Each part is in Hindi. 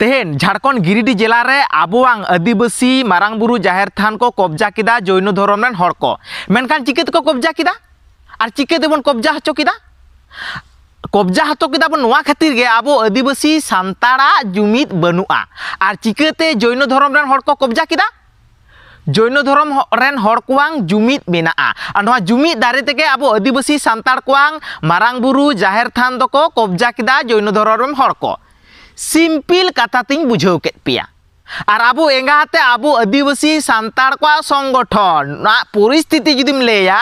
तेहन झारखंड गिरिडीह जिला रे आबुआंग आदिवासी मारंग बुरु जाहेर थान को कब्जा किदा जैन धर्म रेन हर को मेनखान चिके को कब्जा किदा और चिके देबन कब्जा हचो किदा कब्जा हतो किदा बन नवा खातिर गे आबो आदिवासी सानताड़ा जुमित बनुआ और चिकेते जैन धर्म रेन हर को कब्जा किदा जैन धर्म रेन हर कोआंग जुमित मेनाआ और नवा जुमित दारे तेगे आबो आदिवासी सानताड़ कोआंग मारंग बुरु जाहेर थान को कब्जा किदा जैन धर्म रेन हर को ᱥᱤᱢᱯᱤᱞ ᱠᱟᱛᱷᱟᱛᱤᱧ ᱵᱩᱡᱷᱟᱹᱣ ᱠᱮᱫ ᱯᱮᱭᱟ ᱟᱨ ᱟᱵᱚ ᱮᱸᱜᱟᱛᱮ ᱟᱵᱚ ᱟᱹᱫᱤᱵᱟᱹᱥᱤ ᱥᱟᱱᱛᱟᱲ ᱠᱚᱣᱟᱜ ᱥᱚᱝᱜᱚᱴᱷᱚᱱ ᱱᱚᱣᱟ ᱯᱚᱨᱤᱥᱛᱷᱤᱛᱤ ᱡᱩᱫᱤᱢ ᱞᱟᱹᱭᱟ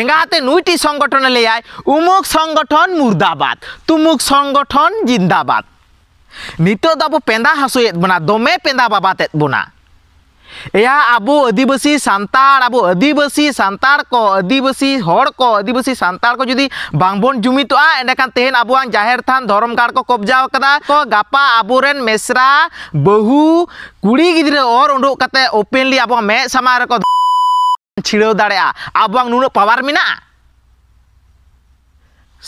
ᱮᱸᱜᱟᱛᱮ ᱱᱩᱭᱴᱤ ᱥᱚᱝᱜᱚᱴᱷᱚᱱᱮ ᱞᱟᱹᱭᱟᱭ ᱩᱢᱩᱠ ᱥᱚᱝᱜᱚᱴᱷᱚᱱ ᱢᱩᱨᱫᱟᱵᱟᱫ ᱛᱩᱢᱩᱠ ᱥᱚᱝᱜᱚᱴᱷᱚᱱ ᱡᱤᱱᱫᱟᱵᱟᱫ ᱱᱤᱛᱚᱜ ᱫᱚ ᱟᱵᱚ ᱯᱮᱸᱫᱟ ᱦᱟᱹᱥᱩᱭᱮᱫ ᱵᱚᱱᱟ ᱫᱚᱢᱮ ᱯᱮᱸᱫᱟ ᱵᱟᱵᱟᱛᱮᱫ ᱵᱚᱱᱟ ya abu adibasi santar abu adibasi santar ko adibasi hor ko adibasi santar ko jadi bangbon jumi tu ah enakan tehen abu ang jahir tan dorom kar ko kata ko gapa abu ren mesra bahu kuli gitu deh or unduk kata openly abu ang me sama ko chilo dada ah. abu ang nuno mina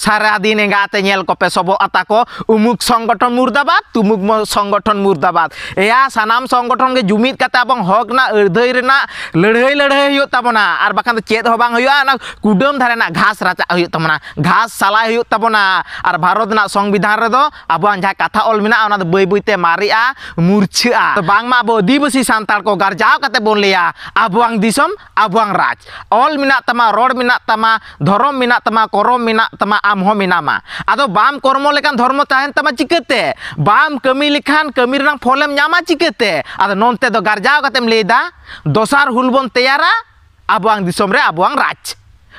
সারাদিন এগাতে নেল কপে সব আতাক উমুক সংগঠন মুর্দাবাদ তুমুক সংগঠন মুর্দাবাদ এয়া সানাম সংগঠনকে জুমিদ কাতে এবং হক না আর্ধাই রেনা লড়াই লড়াই হইও তাবনা আর বাকান চেত হবাং হইও না কুডম ধারে না ঘাস রাচা হইও তাবনা ঘাস সালাই হইও তাবনা আর ভারত না সংবিধান রেদো আবহান যা কথা অল মিনা ওনা বই বইতে মারিয়া মুরছা তো বাংমা আবো আদিবাসী সান্তাল কো গারজাও কাতে বললিয়া আবহাং দিসম আবহাং রাজ অল মিনা তামা রড মিনা তামা ধরম মিনা তামা করম মিনা তামা आम कर्म लेकिन धर्म तहनता चिकाते बम कमी लेखान कमी फल चिकाते नौते गार्जाओं लैदा दसार हूल बन तैयारा अब आबो राज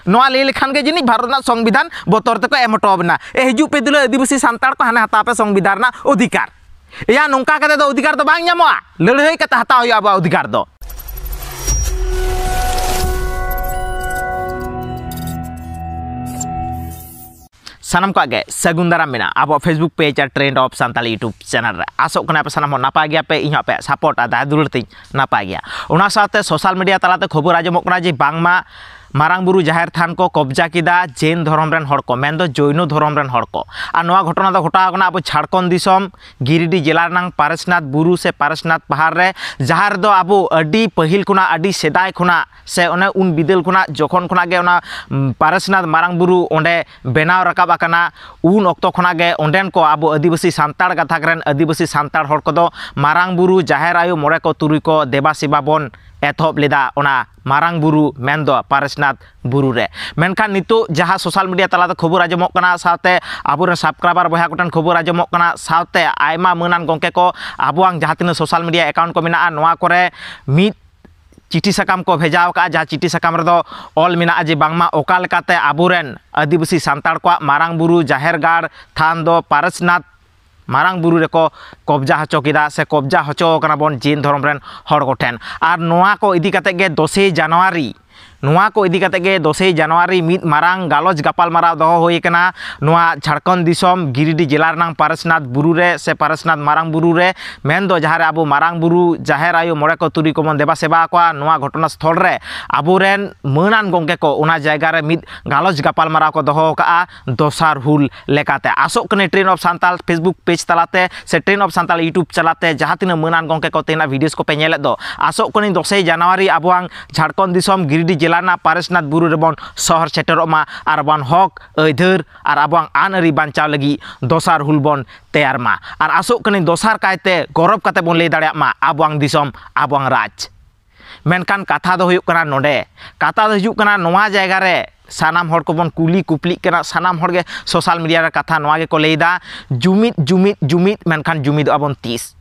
ना लै जिनी भारत संविधान बतर तक एम हटोबना हजू पे दिल आदिवासी सानार को हाने हतापे संविधान अधिकार या नौका अधिकार लड़ाई हत्या अधिकार सानम का सगुन दाराम अब फेसबुक पेज और trend of Santali YouTube channel आसोक कना पे सानम इन पे सपोर्ट आ दाय दुलते नपाय गया सोशल मीडिया तलाते खबर आजमोग जे बांगमा ᱢᱟᱨᱟᱝ ᱵᱩᱨᱩ ᱡᱟᱦᱮᱨ ᱛᱷᱟᱱ ᱠᱚ ᱠᱚᱵᱡᱟ ᱠᱮᱫᱟ ᱡᱮᱱ ᱫᱷᱚᱨᱚᱢ ᱨᱮᱱ ᱦᱚᱲ ᱠᱚ ᱢᱮᱱᱫᱚ ᱡᱳᱭᱱᱚ ᱫᱷᱚᱨᱚᱢ ᱨᱮᱱ ᱦᱚᱲ ᱠᱚ ᱟᱨ ᱱᱚᱣᱟ ᱜᱷᱚᱴᱚᱱᱟ ᱫᱚ ᱜᱷᱚᱴᱟᱣ ᱟᱠᱟᱱᱟ ᱟᱵᱚ ᱡᱷᱟᱲᱠᱷᱚᱸᱰ ᱫᱤᱥᱚᱢ ᱜᱤᱨᱤᱰᱤ ᱡᱮᱞᱟ ᱨᱮᱱᱟᱜ ᱯᱟᱨᱮᱥᱱᱟᱛᱷ ᱵᱩᱨᱩ ᱥᱮ ᱯᱟᱨᱮᱥᱱᱟᱛᱷ ᱯᱟᱦᱟᱲ ᱨᱮ ᱡᱟᱦᱟᱸ ᱨᱮᱫᱚ ᱟᱵᱚ ᱟᱹᱰᱤ ᱯᱟᱹᱦᱤᱞ ᱠᱷᱚᱱᱟᱜ ᱟᱹᱰᱤ ᱥᱮᱫᱟᱭ ᱠᱷᱚᱱᱟᱜ ᱥᱮ ᱚᱱᱮ ᱩᱱ ᱵᱤᱫᱟᱹᱞ ᱠᱷᱚᱱᱟᱜ ᱡᱚᱠᱷᱚᱱ ᱠᱷᱚᱱᱟᱜ ᱜᱮ ᱚᱱᱟ ᱯᱟᱨᱮᱥᱱᱟᱛᱷ ᱢᱟᱨᱟᱝ ᱵᱩᱨᱩ ᱚᱸᱰᱮ ᱵᱮᱱᱟᱣ ᱨᱟᱠᱟᱵ ᱟᱠᱟᱱᱟ ᱩᱱ ᱚᱠᱛᱚ ᱠᱷᱚᱱᱟᱜ ᱜᱮ ᱚᱸᱰᱮᱱ ᱠᱚ ᱟᱵᱚ ᱟᱹᱫᱤᱵᱟᱹᱥᱤ ᱥᱟᱱᱛᱟᱲ ᱜᱟᱛᱟᱠ ᱨᱮᱱ ᱟᱹᱫᱤᱵᱟᱹᱥᱤ ᱥᱟᱱᱛᱟᱲ ᱦᱚᱲ ᱠᱚᱫᱚ ᱢᱟᱨᱟᱝ ᱵᱩᱨᱩ ᱡᱟᱦᱮᱨ ᱟᱭᱳ ᱢᱚᱬᱮ ᱠᱚ ᱛᱩᱨᱩᱭ ᱠᱚ ᱫᱮᱵᱟ ᱥᱮᱵᱟ ᱵᱚᱱ ᱮᱛᱚᱦᱚᱵ ᱞᱮᱫᱟ ᱚᱱᱟ मारांग बुरु मेन दो पारसनाथ बुरु रे मेनखान नितो सोशल मीडिया तलाते खबर आजमक कना साथे आबुरे सब्सक्राइबर बहा कोटन खबर आजमक साथे आयमा मनान गोंके को आबुआंग जहां तिना सोशल मीडिया एकाउंट को मेना नोआ करे चिठी साकाम को भेजाव का जहाँ चिठी साकाम ऑल मिना जे बांगमा ओकाल काते आबुरेन आदिवासी सांताड़ को मारांग बुरु जाहेरगाड़ थान पारसनाथ ᱢᱟᱨᱟᱝ ᱵᱩᱨᱩ ᱨᱮᱠᱚ ᱠᱚᱵᱡᱟ ᱦᱚᱪᱚ ᱠᱮᱫᱟ ᱥᱮ ᱠᱚᱵᱡᱟ ᱦᱚᱪᱚ ᱟᱠᱟᱱᱟ ᱵᱚᱱ ᱡᱤᱱ ᱫᱷᱚᱨᱚᱢ ᱨᱮᱱ ᱦᱚᱲ ᱠᱚᱴᱷᱮᱱ ᱟᱨ ᱱᱚᱣᱟ ᱠᱚ ᱤᱫᱤ ᱠᱟᱛᱮᱫ ᱜᱮ ᱫᱚᱥᱮᱭ ᱡᱟᱱᱩᱣᱟᱨᱤ ना दसई जानुरी मिद मारंग गालच गपालमारा दोना झारखंड गिरिडी जिला पारसनाथ बुरू से पारसनाथ मारंग बुरू में जहाँ अब मारंग बुरु जहर आयु मड़े को तुरी को देवा सेवा को घटना स्थल अब मनान गमे को जगार मिद गालच गपालमारा को दोका दसार हूल आसोकने ट्रेन अफ सान फेसबुक पेज तलाते से ट्रेन अफ सानताल यूट्यूब चलाते जहाँ तीन मनान गमे को तेनाली भिडियो को आसोक दसई जानुरी अब झारखंड गिरिडी ᱡᱮᱞᱟᱱᱟ ᱯᱟᱨᱮᱥᱱᱟᱛ ᱵᱩᱨᱩ ᱨᱮᱵᱚᱱ ᱥᱚᱦᱚᱨ ᱥᱮᱴᱮᱨᱚᱜ ᱢᱟ ᱟᱨ ᱵᱚᱱ ᱦᱚᱠ ᱟᱹᱭᱫᱷᱟᱹᱨ ᱟᱨ ᱟᱵᱚᱣᱟᱜ ᱟᱹᱱᱟᱹᱨᱤ ᱵᱟᱧᱪᱟᱣ ᱞᱟᱹᱜᱤᱫ ᱫᱚᱥᱟᱨ ᱦᱩᱞ ᱵᱚᱱ ᱛᱮᱭᱟᱨ ᱢᱟ ᱟᱨ ᱟᱥᱚᱜ ᱠᱟᱹᱱᱟᱹᱧ ᱫᱚᱥᱟᱨ ᱠᱟᱭᱛᱮ ᱜᱚᱨᱚᱵ ᱠᱟᱛᱮ ᱵᱚᱱ ᱞᱟᱹᱭ ᱫᱟᱲᱮᱭᱟᱜ ᱢᱟ ᱟᱵᱚᱣᱟᱜ ᱫᱤᱥᱚᱢ ᱟᱵᱚᱣᱟᱜ ᱨᱟᱡᱽ ᱢᱮᱱᱠᱷᱟᱱ ᱠᱟᱛᱷᱟ ᱫᱚ ᱦᱩᱭᱩᱜ ᱠᱟᱱᱟ ᱱᱚᱰᱮ ᱠᱟᱛᱷᱟ ᱫᱚ ᱦᱤᱡᱩᱜ ᱠᱟᱱᱟ ᱱᱚᱣᱟ ᱡᱟᱭᱜᱟ ᱨᱮ ᱥᱟᱱᱟᱢ ᱦᱚᱲ ᱠᱚᱵᱚᱱ ᱠᱩᱞᱤ ᱠᱩᱯᱞᱤᱜ ᱠᱟᱱᱟ ᱥᱟᱱᱟᱢ ᱦᱚᱲ ᱜᱮ ᱥᱳᱥᱟᱞ ᱢᱤᱰᱤᱭᱟ ᱨᱮ ᱠᱟᱛᱷᱟ ᱱᱚᱣᱟ ᱜᱮᱠᱚ ᱞᱟᱹᱭ ᱮᱫᱟ ᱡᱩᱢᱤᱫ ᱡᱩᱢᱤᱫ ᱡᱩᱢᱤᱫ ᱢᱮᱱᱠᱷᱟᱱ ᱡᱩᱢᱤᱫᱚᱜᱼᱟ ᱵᱚᱱ ᱛᱤᱥ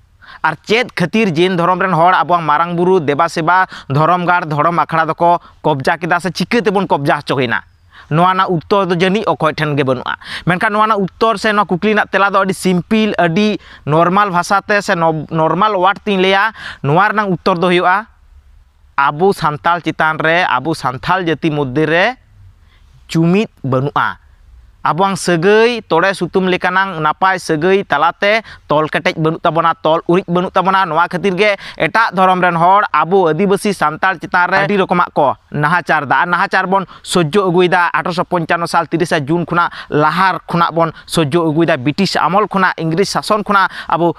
ᱟᱨ ᱪᱮᱫ ᱠᱷᱟᱹᱛᱤᱨ ᱡᱮᱱ ᱫᱷᱚᱨᱚᱢ ᱨᱮᱱ ᱦᱚᱲ ᱟᱵᱚᱣᱟᱜ ᱢᱟᱨᱟᱝ ᱵᱩᱨᱩ ᱫᱮᱵᱟ ᱥᱮᱵᱟ ᱫᱷᱚᱨᱚᱢ ᱜᱟᱲ ᱫᱷᱚᱨᱚᱢ ᱟᱠᱷᱲᱟ ᱫᱚᱠᱚ ᱠᱚᱵᱡᱟ ᱠᱮᱫᱟ ᱥᱮ ᱪᱤᱠᱟᱹ ᱛᱮᱵᱚᱱ ᱠᱚᱵᱡᱟ ᱦᱚᱪᱚ ᱦᱩᱭᱱᱟ ᱱᱚᱣᱟ ᱨᱮᱱᱟᱜ ᱩᱛᱛᱚᱨ ᱫᱚ ᱡᱟᱹᱱᱤᱡ ᱚᱠᱚᱭ ᱴᱷᱮᱱ ᱜᱮ ᱵᱟᱹᱱᱩᱜᱼᱟ ᱢᱮᱱᱠᱷᱟᱱ ᱱᱚᱣᱟ ᱨᱮᱱᱟᱜ ᱩᱛᱛᱚᱨ ᱥᱮ ᱱᱚᱣᱟ ᱠᱩᱠᱞᱤ ᱨᱮᱱᱟᱜ ᱛᱮᱞᱟ ᱫᱚ ᱟᱹᱰᱤ ᱥᱤᱢᱯᱤᱞ ᱟᱹᱰᱤ ᱱᱚᱨᱢᱟᱞ ᱵᱷᱟᱥᱟᱛᱮ ᱥᱮ ᱱᱚᱨᱢᱟᱞ ᱳᱣᱟᱨᱰ ᱛᱤᱧ ᱞᱟᱹᱭᱟ ᱱᱚᱣᱟ ᱨᱮᱱᱟᱜ ᱩᱛᱛᱚᱨ ᱫᱚ ᱦᱩᱭᱩᱜᱼᱟ ᱟᱵᱚ ᱥᱟᱱᱛᱟᱲ ᱪᱮᱛᱟᱱ ᱨᱮ ᱟᱵᱚ ᱥᱟᱱᱛᱟᱲ ᱡᱟᱹᱛᱤ ᱢᱚᱫᱽᱫᱷᱮ ᱨᱮ ᱪᱩᱢᱤᱫ ᱵᱟᱹᱱᱩᱜᱼᱟ Abuang segei tore sutum lekanang napai segei talate tol ketek banuk tabona tol urik banuk tabona noa khatir eta dhorom ren hor abu adibasi santal citar re adi rokomak ko nahachar da nahachar bon sojjo uguida 1855 tiris 30 jun khuna lahar khuna bon sojjo uguida british amol khuna english sason khuna abu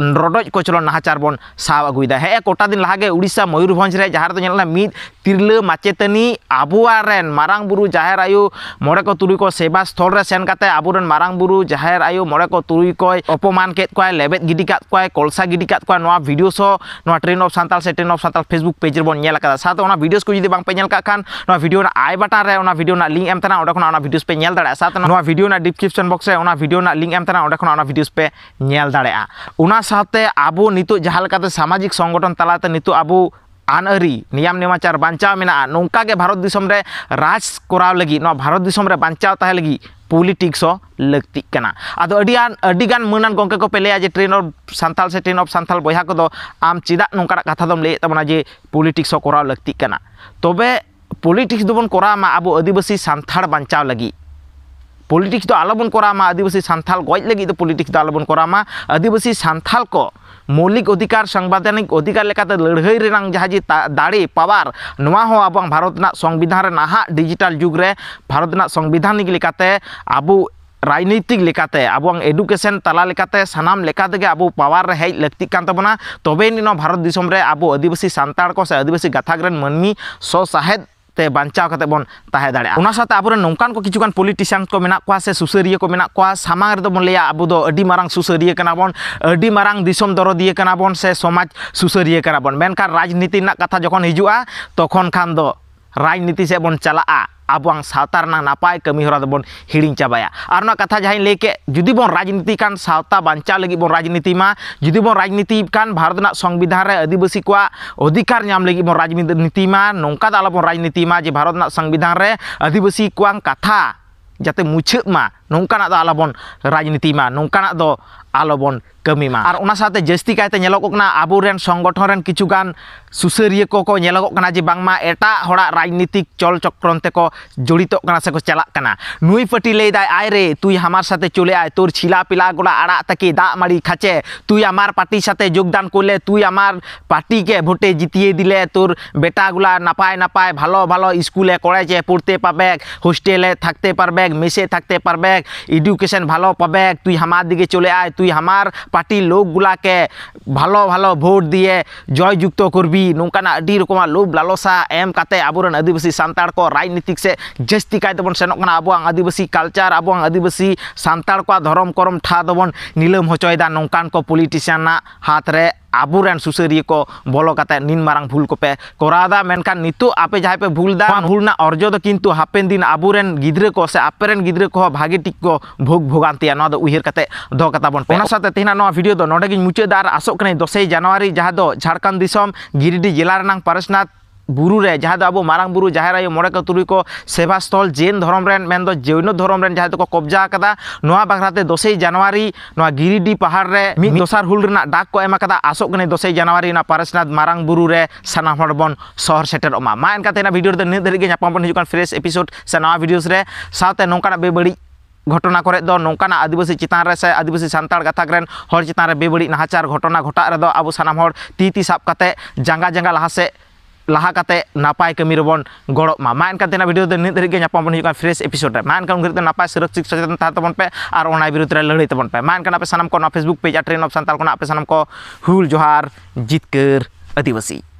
ᱨᱚᱰᱚᱡ ᱠᱚᱪᱞᱚᱱ ᱱᱟᱦᱟᱪᱟᱨ ᱵᱚᱱ ᱥᱟᱵ ᱟᱹᱜᱩᱭᱮᱫᱟ ᱦᱮᱸ ᱠᱚᱴᱟ ᱫᱤᱱ ᱞᱟᱦᱟᱜᱮ ᱩᱲᱤᱥᱥᱟ ᱢᱚᱭᱩᱨᱵᱷᱚᱸᱡᱽ ᱨᱮ ᱡᱟᱦᱟᱸ ᱨᱮᱫᱚ ᱧᱮᱞ ᱞᱮᱱᱟ ᱢᱤᱫ ᱛᱤᱨᱞᱟᱹ ᱢᱟᱪᱮᱛᱟᱹᱱᱤ ᱟᱵᱚᱣᱟᱜ ᱨᱮᱱ ᱢᱟᱨᱟᱝ ᱵᱩᱨᱩ ᱡᱟᱦᱮᱨ ᱟᱭᱩ ᱢᱚᱬᱮ ᱠᱚ ᱛᱩᱨᱩᱭ ᱠᱚ ᱥᱮᱵᱟ ᱥᱛᱷᱚᱞ ᱨᱮ ᱥᱮᱱ ᱠᱟᱛᱮ ᱟᱵᱚᱨᱮᱱ ᱢᱟᱨᱟᱝ ᱵᱩᱨᱩ ᱡᱟᱦᱮᱨ 아유 ᱢᱚᱬᱮ ᱠᱚ ᱛᱩᱨᱩᱭ ᱠᱚᱭ ᱚᱯᱚᱢᱟᱱ ᱠᱮᱫ ᱠᱚᱣᱟᱭ ᱞᱮᱵᱮᱫ ᱜᱤᱰᱤ ᱠᱟᱫ ᱠᱚᱣᱟᱭ ᱠᱚᱞᱥᱟ ᱜᱤᱰᱤ ᱠᱟᱫ ᱠᱚᱣᱟ ᱱᱚᱣᱟ ᱵᱷᱤᱰᱤᱭᱳ ᱥᱚ ᱱᱚᱣᱟ ᱴᱨᱮᱱ ᱚᱯᱷ ᱥᱟᱱᱛᱟᱞ ᱥᱮ trend of Santal Facebook page ᱨᱮᱵᱚᱱ ᱧᱮᱞ ᱟᱠᱟᱫᱟ ᱥᱟᱶᱛᱮ ᱚᱱᱟ ᱵᱷᱤᱰᱤᱭᱳᱥ ᱠᱚ ᱡᱩᱫᱤ ᱵᱟᱝ ᱯᱮ ᱧᱮᱞ ᱠᱟᱜ ᱠᱷᱟᱱ ᱱᱚᱣᱟ ᱵᱷᱤᱰᱤᱭᱳ ᱨᱮᱱᱟᱜ ᱟᱭ ᱵᱟᱴᱟᱱ ᱨᱮ ᱚᱱᱟ ᱵᱷᱤᱰᱤᱭᱳ ᱨᱮᱱᱟᱜ ᱞᱤᱝᱠ ᱮᱢ ᱛᱟᱦᱮᱱᱟ ᱚᱸᱰᱮ ᱠᱷᱚᱱᱟᱜ ᱚᱱᱟ ᱵᱷᱤᱰᱤᱭᱳᱥ ᱯᱮ ᱧᱮᱞ ᱫᱟᱲᱮᱭᱟᱜᱼᱟ ᱥᱟᱶᱛᱮ ᱱᱚᱣᱟ ᱵᱷᱤᱰᱤᱭᱳ ᱨᱮᱱᱟᱜ ᱰᱤᱥᱠᱨᱤᱯᱥᱚᱱ ᱵᱚᱠᱥ ᱨᱮ ᱚᱱᱟ ᱵᱷᱤᱰᱤᱭᱳ ᱨᱮᱱᱟᱜ ᱞᱤᱝᱠ ᱮᱢ ᱛᱟᱦᱮᱱᱟ ᱚᱸᱰᱮ ᱠᱷᱚᱱᱟᱜ ᱚᱱᱟ ᱵᱷᱤᱰᱤᱭᱳᱥ ᱯᱮ ᱧᱮᱞ ᱫᱟᱲᱮᱭᱟᱜᱼᱟ ᱚᱱᱟ ᱥᱟᱶᱛᱮ ᱟᱵᱚ ᱱᱤᱛᱚᱜ ᱡᱟᱦᱟᱸ ᱞᱮᱠᱟᱛᱮ ᱥᱟᱢᱟᱡᱤᱠ ᱥᱚᱝᱜᱚᱴᱷᱚᱱ ᱛᱟᱞᱟᱛᱮ ᱱᱤᱛᱚᱜ ᱟᱵᱚ ᱟᱹᱱᱟᱹᱨᱤ ᱱᱤᱭᱟᱢ ᱱᱮᱢᱟᱪᱟᱨ ᱵᱟᱧᱪᱟᱣ ᱢᱮᱱᱟᱜᱼᱟ ᱱᱚᱝᱠᱟᱜᱮ ᱵᱷᱟᱨᱚᱛ ᱫᱤᱥᱚᱢ ᱨᱮ ᱨᱟᱡᱽ ᱠᱚᱨᱟᱣ ᱞᱟᱹᱜᱤᱫ ᱱᱚᱣᱟ ᱵᱷᱟᱨᱚᱛ ᱫᱤᱥᱚᱢ ᱨᱮ ᱵᱟᱧᱪᱟᱣ ᱛᱟᱦᱮᱸ ᱞᱟᱹᱜᱤᱫ पॉलिटिक्स लगती अदो अडीगान मनान गमे को पे लिया जे ट्रेन ऑफ सानथाल से ट्रेन ऑफ सानथाल बया को आम चेदा नौकान कथा दम लैताबना जे पॉलिटिक्स कराव लगती तब पॉलिटिक्स दोबन करामा अब आदिवासी सानथाड़ बचाव लगी ᱯᱚᱞᱤᱴᱤᱠᱥ तो ᱟᱞᱚᱵᱚᱱ ᱠᱚᱨᱟᱣ ᱢᱟ ᱟᱹᱫᱤᱵᱟᱹᱥᱤ ᱥᱟᱱᱛᱷᱟᱞ ᱜᱚᱡ ᱞᱟᱹᱜᱤᱫ ᱫᱚ ᱯᱚᱞᱤᱴᱤᱠᱥ ᱫᱚ ᱟᱞᱚᱵᱚᱱ ᱠᱚᱨᱟᱣ ᱢᱟ ᱟᱹᱫᱤᱵᱟᱹᱥᱤ मौलिक अधिकार संवैधानिक अधिकार लेकाते लड़ाई रेनांग जहाँ जे दाड़े पावर नवा हो अब भारत संविधान रे नाहा डिजिटल युग रे भारत संविधानिक लेकाते आबो राजनीतिक लेकाते अब एडुकेशन तलाते लेकाते सानाम लेकाते अब पावर हेज लगती तबे नो भारत दिसम रे अब आदिवासी सानताड़ को से आदिवासी गाथाग रेन सो साहेद ᱛᱮ ᱵᱟᱧᱪᱟᱣ ᱠᱟᱛᱮ ᱵᱚᱱ ᱛᱟᱦᱮᱸ ᱫᱟᱲᱮᱭᱟᱜᱼᱟ ᱚᱱᱟ ᱥᱟᱶᱛᱮ ᱟᱵᱚᱨᱮᱱ ᱱᱚᱝᱠᱟᱱ ᱠᱚ ᱠᱤᱪᱷᱩᱜᱟᱱ ᱯᱚᱞᱤᱴᱤᱥᱤᱭᱟᱱ ᱠᱚ ᱢᱮᱱᱟᱜ ᱠᱚᱣᱟ ᱥᱮ ᱥᱩᱥᱟᱹᱨᱤᱭᱟᱹ ᱠᱚ ᱢᱮᱱᱟᱜ ᱠᱚᱣᱟ ᱥᱟᱢᱟᱝ ᱨᱮᱫᱚ ᱵᱚᱱ ᱞᱟᱹᱭᱟ ᱟᱵᱚ ᱫᱚ ᱟᱹᱰᱤ ᱢᱟᱨᱟᱝ ᱥᱩᱥᱟᱹᱨᱤᱭᱟᱹ ᱠᱟᱱᱟ ᱵᱚᱱ ᱟᱹᱰᱤ ᱢᱟᱨᱟᱝ ᱫᱤᱥᱚᱢ ᱫᱚᱨᱚᱫᱤᱭᱟᱹ ᱠᱟᱱᱟ ᱵᱚᱱ ᱥᱮ ᱥᱚᱢᱟᱡᱽ ᱥᱩᱥᱟᱹᱨᱤᱭᱟᱹ ᱠᱟᱱᱟ ᱵᱚᱱ ᱢᱮᱱᱠᱷᱟᱱ ᱨᱟᱡᱽᱱᱤᱛᱤ ᱨᱮᱱᱟᱜ ᱠᱟᱛᱷᱟ ᱡᱚᱠᱷᱚᱱ ᱦᱤᱡᱩᱜᱼᱟ ᱛᱚᱠᱷᱚᱱ ᱠᱷᱟᱱ ᱫᱚ ᱨᱟᱡᱽᱱᱤᱛᱤ ᱥᱮᱫ ᱵᱚᱱ ᱪᱟᱞᱟᱜᱼᱟ Abuang sautar na napai kami hurat bon hiring cabaya. Arno kata jahin leke judi bon rajiniti kan sauta banca lagi bon rajiniti ma judi bon rajiniti kan bharat sang bidang re, adi besi kwa odikar nyam lagi bon rajiniti ma nongka dalam bon rajiniti ma je bharat sang bidang re, adi besi kwa kata jate mucuk ma ᱱᱚᱝᱠᱟᱱᱟᱜ ᱫᱚ ᱟᱞᱚᱵᱚᱱ ᱨᱟᱡᱽᱱᱤᱛᱤ ᱢᱟ ᱱᱚᱝᱠᱟᱱᱟᱜ ᱫᱚ ᱟᱞᱚᱵᱚᱱ ᱠᱟᱹᱢᱤ ᱢᱟ ᱟᱨ ᱚᱱᱟ ᱥᱟᱶᱛᱮ ᱡᱟᱹᱥᱛᱤ ᱠᱟᱭᱛᱮ ᱧᱮᱞᱚᱜᱚᱜ ᱠᱟᱱᱟ ᱟᱵᱚᱨᱮᱱ ᱥᱚᱝᱜᱚᱴᱷᱚᱱ ᱨᱮᱱ ᱠᱤᱪᱷᱩᱜᱟᱱ ᱥᱩᱥᱟᱹᱨᱤᱭᱟᱹ ᱠᱚᱠᱚ ᱧᱮᱞᱚᱜᱚᱜ ᱠᱟᱱᱟ ᱡᱮ ᱵᱟᱝᱢᱟ ᱮᱴᱟᱜ ᱦᱚᱲᱟᱜ ᱨᱟᱡᱽᱱᱤᱛᱤᱠ ᱪᱚᱞ ᱪᱚᱠᱨᱚᱱ ᱛᱮᱠᱚ ᱡᱚᱲᱤᱛᱚᱜ ᱠᱟᱱᱟ ᱥᱮᱠᱚ ᱪᱟᱞᱟᱜ ᱠᱟᱱᱟ ᱱᱩᱭ ᱯᱟᱹᱴᱤ ᱞᱟᱹᱭᱫᱟᱭ ᱟᱭᱨᱮ ᱛᱩᱭ ᱦᱟᱢᱟᱨ ᱥᱟথে চলে আয় তোর ছিলা পিলা গোলা আড়া তাকে দাগ মারি খাচে তুই আমার পার্টির সাথে যোগদান করলে তুই আমার পার্টিকে ভোটে জিতিয়ে দিলে তোর বেটাগুলা নাপায় নাপায় ভালো ভালো স্কুলে কলেজে পড়তে পারবে হোস্টেলে থাকতে পারবে মেসে থাকতে পারবে এডুকেশন ভালো পাবে তুই আমার দিকে চলে আয় তুই আমার পার্টির লোকগুলাকে ভালো ভালো ভোট দিয়ে জয়যুক্ত করবি নৌকানা আডি রকম লোভ লালসা এম কাতে আবরণ আদিবাসী সান্তাড় কো রাজনীতিক সে জাস্তি কায় দেবন সেনক না আদিবাসী কালচার আবো আদিবাসী সান্তাড় কো ধরম করম ঠা দেবন নিলম হচয়দা নৌকান পলিটিশিয়ান হাতরে ᱟᱵᱚᱨᱮᱱ ᱥᱩᱥᱟᱹᱨᱤᱭᱟᱹ ᱠᱚ ᱵᱚᱞᱚ ᱠᱟᱛᱮᱫ ᱱᱤᱱ ᱢᱟᱨᱟᱝ ᱵᱷᱩᱞ ᱠᱚᱯᱮ ᱠᱚᱨᱟᱣᱫᱟ ᱢᱮᱱᱠᱷᱟᱱ ᱱᱤᱛᱚᱜ ᱟᱯᱮ ᱡᱟᱦᱟᱸᱭ ᱯᱮ ᱵᱷᱩᱞᱫᱟ ᱚᱱᱟ ᱵᱷᱩᱞ ᱨᱮᱱᱟᱜ ᱚᱨᱡᱚ ᱫᱚ ᱠᱤᱱᱛᱩ ᱦᱟᱯᱮᱱ ᱫᱤᱱ ᱟᱵᱚᱨᱮᱱ ᱜᱤᱫᱽᱨᱟᱹ ᱠᱚ ᱥᱮ ᱟᱯᱮᱨᱮᱱ ᱜᱤᱫᱽᱨᱟᱹ ᱠᱚᱦᱚᱸ ᱵᱷᱟᱜᱮ ᱴᱷᱤᱠ ᱠᱚ ᱵᱷᱳᱜᱽ ᱵᱷᱳᱜᱟᱱᱛᱮᱭᱟ ᱱᱚᱣᱟ ᱫᱚ ᱩᱭᱦᱟᱹᱨ ᱠᱟᱛᱮᱫ ᱫᱚᱦᱚ ᱠᱟᱛᱟ ᱵᱚᱱ ᱯᱮ ᱚᱱᱟ ᱥᱟᱶᱛᱮ ᱛᱮᱦᱮᱧᱟᱜ ᱱᱚᱣᱟ ᱵᱷᱤᱰᱤᱭᱳ ᱫᱚ ᱱᱚᱰᱮᱜᱤᱧ ᱢᱩᱪᱟᱹᱫᱟ ᱟᱨ ᱟᱥᱚᱜ ᱠᱟᱹᱱᱟᱹᱧ ᱫᱚᱥᱮᱭ ᱡᱟᱱᱩᱣᱟᱨᱤ ᱡᱟᱦᱟᱸ ᱫᱚ ᱡᱷᱟᱲᱠᱷᱚᱸᱰ ᱫᱤᱥᱚᱢ ᱜᱤᱨᱤᱰᱤ ᱡᱮᱞᱟ ᱨᱮᱱᱟᱜ ᱯᱟᱨᱮᱥᱱᱟᱛᱷ ᱵᱩᱨᱩ ᱨᱮ ᱡᱟᱦᱟᱸ ᱫᱚ ᱟᱵᱚ ᱢᱟᱨᱟᱝ ᱵᱩᱨᱩ ᱡᱟᱦᱮᱨ ᱟᱭᱳ ᱢᱚᱬᱮ ᱠᱚ ᱛᱩᱨᱩᱭ ᱠᱚ ᱥᱮᱵᱟ ᱥᱛᱚᱞ ᱡᱮᱱ ᱫᱷᱚᱨᱚᱢ ᱨᱮᱱ ᱢᱮᱱᱫᱚ ᱡᱳᱭᱱᱚ ᱫᱷᱚᱨᱚᱢ ᱨᱮᱱ ᱡᱟᱦᱟᱸᱭ ᱫᱚᱠᱚ ᱠᱚᱵᱡᱟ ᱟᱠᱟᱫᱟ ᱱᱚᱣᱟ ᱵᱟᱠᱷᱨᱟᱛᱮ ᱫᱚᱥᱮᱭ ᱡᱟᱱᱩᱣᱟᱨᱤ ᱱᱚᱣᱟ ᱜᱤᱨᱤᱰᱤ ᱯᱟᱦᱟᱲ ᱨᱮ ᱢᱤᱫ ᱫᱚᱥᱟᱨ ᱦᱩᱞ ᱨᱮᱱᱟᱜ ᱰᱟᱠ ᱠᱚ ᱮᱢ ᱟᱠᱟᱫᱟ ᱟᱥᱚᱜ ᱠᱟᱹᱱᱟᱹᱧ ᱫᱚᱥᱮᱭ ᱡᱟᱱᱩᱣᱟᱨᱤ ᱚᱱᱟ ᱯᱟᱨᱮᱥᱱᱟᱛᱷ ᱢᱟᱨᱟᱝ ᱵᱩᱨᱩ ᱨᱮ ᱥᱟᱱᱟᱢ ᱦᱚᱲ ᱵᱚᱱ ᱥᱚᱦᱚᱨ ᱥᱮᱴᱮᱨᱚᱜ ᱢᱟ ᱢᱟ ᱮᱱᱠᱟᱛᱮ ᱱᱚᱣᱟ ᱵᱷᱤᱰᱤᱭᱳ ᱨᱮᱫᱚ ᱱᱤᱱᱟᱹᱜ ᱫᱷᱟᱹᱨᱤᱡ ᱜᱮ ᱧᱟᱯᱟᱢ ᱵᱚᱱ ᱦᱤᱡᱩᱜ ᱠᱟᱱ ᱯᱷᱨᱮᱥ episode ᱥᱮ ᱱᱟᱣᱟ ᱵᱷᱤᱰᱤᱭᱳᱥ ᱨᱮ ᱥᱟᱶᱛᱮ ᱱᱚᱝᱠᱟᱱᱟᱜ ᱵᱮᱵᱟᱹᱲᱤᱡ घटना को नौकाना आदिवासी चितान से आदिवासी सानतार गथाक हर चितान बेबड़ी नाचार घटना घटाक अब सामान ती ती साब जंगा जंगा लहा से ᱞᱟᱦᱟ ᱠᱟᱛᱮ ᱱᱟᱯᱟᱭ ᱠᱟᱹᱢᱤ ᱨᱮᱵᱚᱱ ᱜᱚᱲᱚᱜ ᱢᱟ ᱢᱟ ᱮᱱᱠᱷᱟᱱ ᱛᱮᱱᱟᱜ ᱵᱷᱤᱰᱤᱭᱳ ᱫᱚ ᱱᱤᱛ ᱫᱷᱟᱹᱨᱤᱡ ᱜᱮ ᱧᱟᱯᱟᱢ ᱵᱚᱱ ᱦᱩᱭᱩᱜ ᱠᱟᱱᱟ ᱯᱷᱨᱮᱥ ᱮᱯᱤᱥᱳᱰ ᱨᱮ ᱢᱟ ᱮᱱᱠᱷᱟᱱ ᱩᱱ ᱜᱷᱟᱹᱲᱤᱡ ᱫᱚ ᱱᱟᱯᱟᱭ ᱥᱩᱨᱚᱠᱥᱤᱛ ᱥᱚᱪᱮᱛᱚᱱ ᱛᱟᱦᱮᱸ ᱛᱟᱵᱚᱱ ᱯᱮ ᱟᱨ ᱚᱱᱟ ᱵᱤᱨᱩᱫᱽ ᱨᱮ ᱞᱟᱹᱲᱦᱟᱹᱭ ᱛᱟᱵᱚᱱ ᱯᱮ ᱢᱟ ᱮᱱᱠᱷᱟᱱ ᱟᱯᱮ ᱥᱟᱱᱟᱢ ᱠᱚ ᱱᱚᱣᱟ ᱯᱷᱮᱥᱵᱩᱠ ᱯᱮᱡᱽ ᱟᱴᱨᱮᱱ ᱚᱯᱷ ᱥᱟᱱᱛᱟᱲ ᱠᱷᱚᱱᱟᱜ ᱟᱯᱮ ᱥᱟᱱᱟᱢ ᱠᱚ ᱦᱩᱞ ᱡᱚᱦᱟᱨ ᱡᱤᱛᱠᱟᱹᱨ आदिवासी